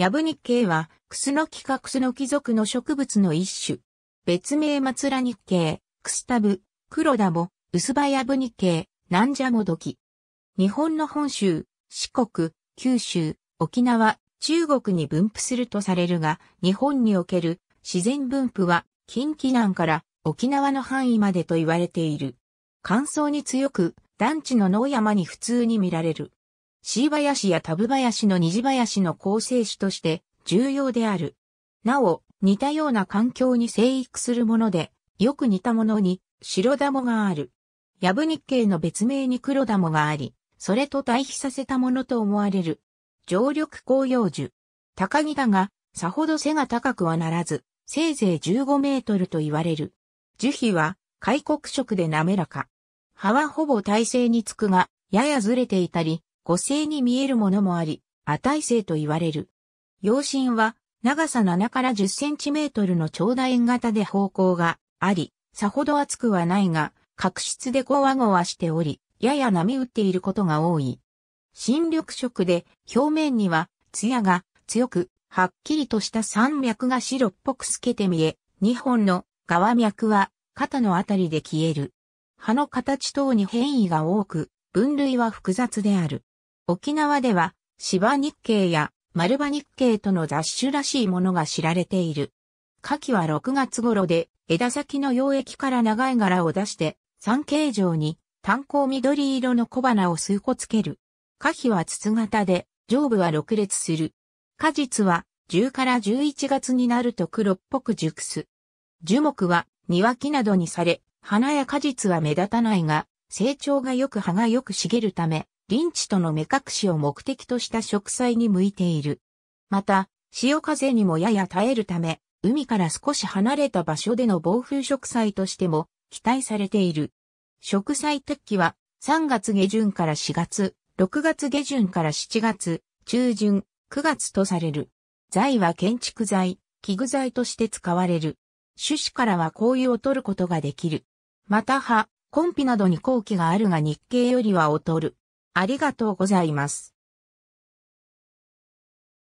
ヤブニッケイは、クスノキ科クスノキ族の植物の一種。別名マツラニッケイ、クスタブ、黒ダボ、薄バヤブニッケイ、ナンジャモドキ。日本の本州、四国、九州、沖縄、中国に分布するとされるが、日本における自然分布は近畿南から沖縄の範囲までと言われている。乾燥に強く、団地の農山に普通に見られる。椎林やタブ林のバヤ林の構成種として重要である。なお、似たような環境に生育するもので、よく似たものに白ダモがある。ヤブ日系の別名に黒ダモがあり、それと対比させたものと思われる。常緑紅葉樹。高木だが、さほど背が高くはならず、せいぜい15メートルと言われる。樹皮は、開国色で滑らか。葉はほぼ体勢につくが、ややずれていたり、五星に見えるものもあり、体星と言われる。陽針は長さ7から10センチメートルの長大円型で方向があり、さほど厚くはないが、角質でゴワゴワしており、やや波打っていることが多い。新緑色で表面には艶が強く、はっきりとした山脈が白っぽく透けて見え、2本の側脈は肩のあたりで消える。葉の形等に変異が多く、分類は複雑である。沖縄では、芝日経や丸葉日経との雑種らしいものが知られている。夏季は6月頃で、枝先の溶液から長い柄を出して、三形状に炭鉱緑色の小花を数個つける。花皮は筒型で、上部は6列する。果実は10から11月になると黒っぽく熟す。樹木は庭木などにされ、花や果実は目立たないが、成長がよく葉がよく茂るため、リンチとの目隠しを目的とした植栽に向いている。また、潮風にもやや耐えるため、海から少し離れた場所での暴風植栽としても期待されている。植栽適期は3月下旬から4月、6月下旬から7月、中旬、9月とされる。材は建築材、器具材として使われる。種子からは紅葉を取ることができる。また葉、コンピなどに後期があるが日経よりは劣る。ありがとうございます。